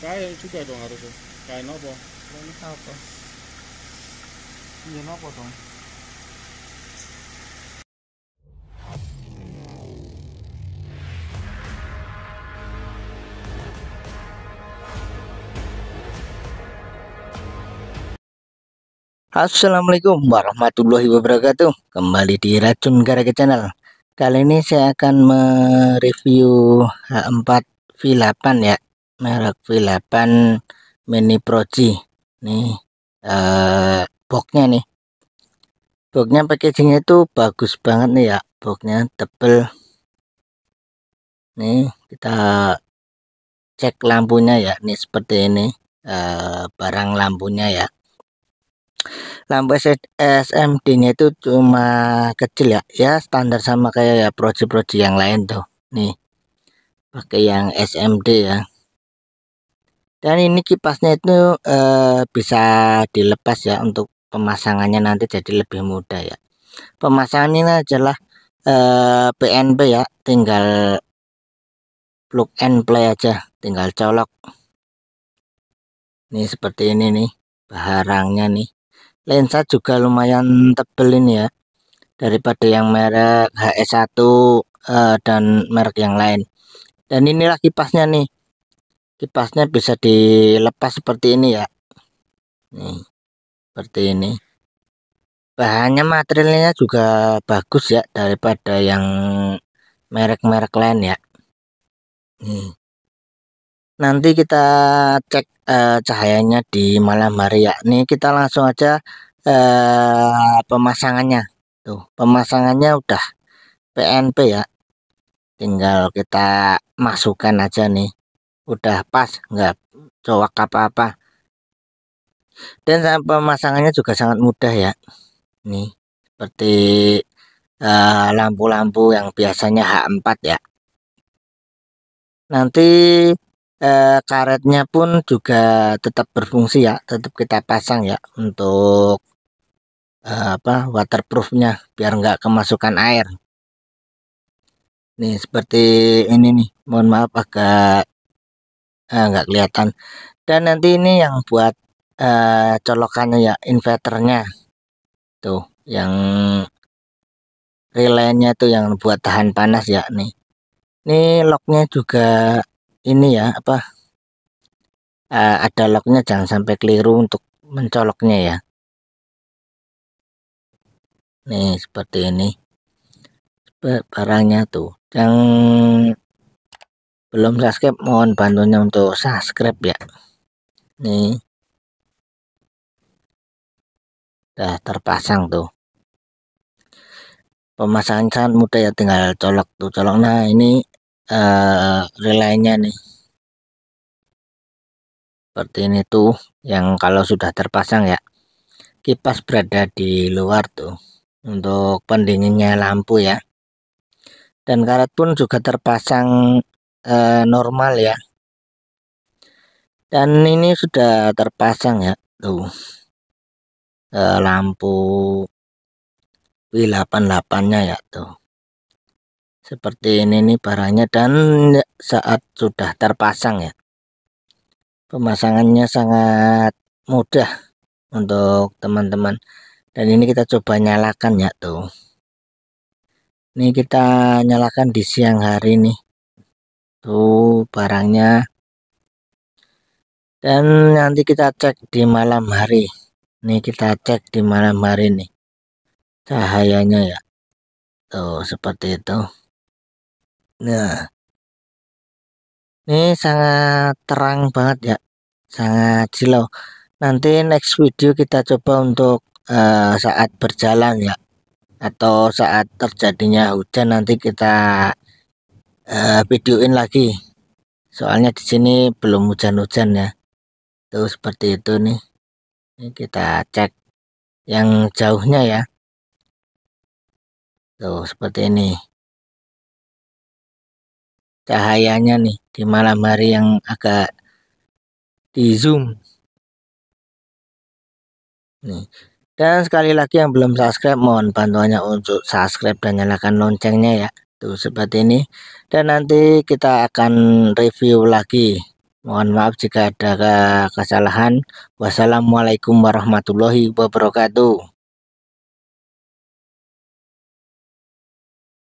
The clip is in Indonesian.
kain juga dong harusnya kain apa kain apa ini apa iya, dong Assalamualaikum warahmatullahi wabarakatuh Kembali di Racun Garage Channel Kali ini saya akan mereview H4 V8 ya merek nah, V8 Mini Pro G nih eh boxnya nih boxnya packagingnya itu bagus banget nih ya boxnya tebel nih kita cek lampunya ya nih seperti ini eh, barang lampunya ya lampu SMD nya itu cuma kecil ya ya standar sama kayak ya proji-proji yang lain tuh nih pakai yang SMD ya dan ini kipasnya itu e, bisa dilepas ya untuk pemasangannya nanti jadi lebih mudah ya pemasangan ini adalah e, eh, PNB ya tinggal plug and play aja tinggal colok ini seperti ini nih barangnya nih lensa juga lumayan tebel ini ya daripada yang merek HS1 e, eh, dan merek yang lain dan inilah kipasnya nih kipasnya bisa dilepas seperti ini ya nih seperti ini bahannya materialnya juga bagus ya daripada yang merek-merek lain ya nih nanti kita cek eh, cahayanya di malam hari ya nih kita langsung aja eh, pemasangannya tuh pemasangannya udah PNP ya tinggal kita masukkan aja nih Udah pas, nggak cowok apa-apa. Dan cara pemasangannya juga sangat mudah ya. Nih, seperti eh, lampu-lampu uh, yang biasanya H4 ya. Nanti uh, karetnya pun juga tetap berfungsi ya, tetap kita pasang ya untuk uh, apa waterproofnya biar nggak kemasukan air. Nih seperti ini nih, mohon maaf agak Eh, nggak kelihatan dan nanti ini yang buat uh, colokannya ya inverternya tuh yang relaynya tuh yang buat tahan panas ya nih ini locknya juga ini ya apa uh, ada locknya jangan sampai keliru untuk mencoloknya ya nih seperti ini barangnya tuh yang belum subscribe mohon bantunya untuk subscribe ya nih udah terpasang tuh pemasangan sangat mudah ya tinggal colok tuh colok nah ini uh, relaynya nih seperti ini tuh yang kalau sudah terpasang ya kipas berada di luar tuh untuk pendinginnya lampu ya dan karet pun juga terpasang eh, normal ya dan ini sudah terpasang ya tuh eh, lampu W88 nya ya tuh seperti ini nih barangnya dan saat sudah terpasang ya pemasangannya sangat mudah untuk teman-teman dan ini kita coba nyalakan ya tuh ini kita nyalakan di siang hari nih itu barangnya dan nanti kita cek di malam hari ini kita cek di malam hari nih cahayanya ya tuh seperti itu nah ini sangat terang banget ya sangat silau nanti next video kita coba untuk uh, saat berjalan ya atau saat terjadinya hujan nanti kita uh, eh, videoin lagi soalnya di sini belum hujan-hujan ya tuh seperti itu nih ini kita cek yang jauhnya ya tuh seperti ini cahayanya nih di malam hari yang agak di zoom nih dan sekali lagi yang belum subscribe mohon bantuannya untuk subscribe dan nyalakan loncengnya ya tuh gitu, seperti ini dan nanti kita akan review lagi mohon maaf jika ada kesalahan wassalamualaikum warahmatullahi wabarakatuh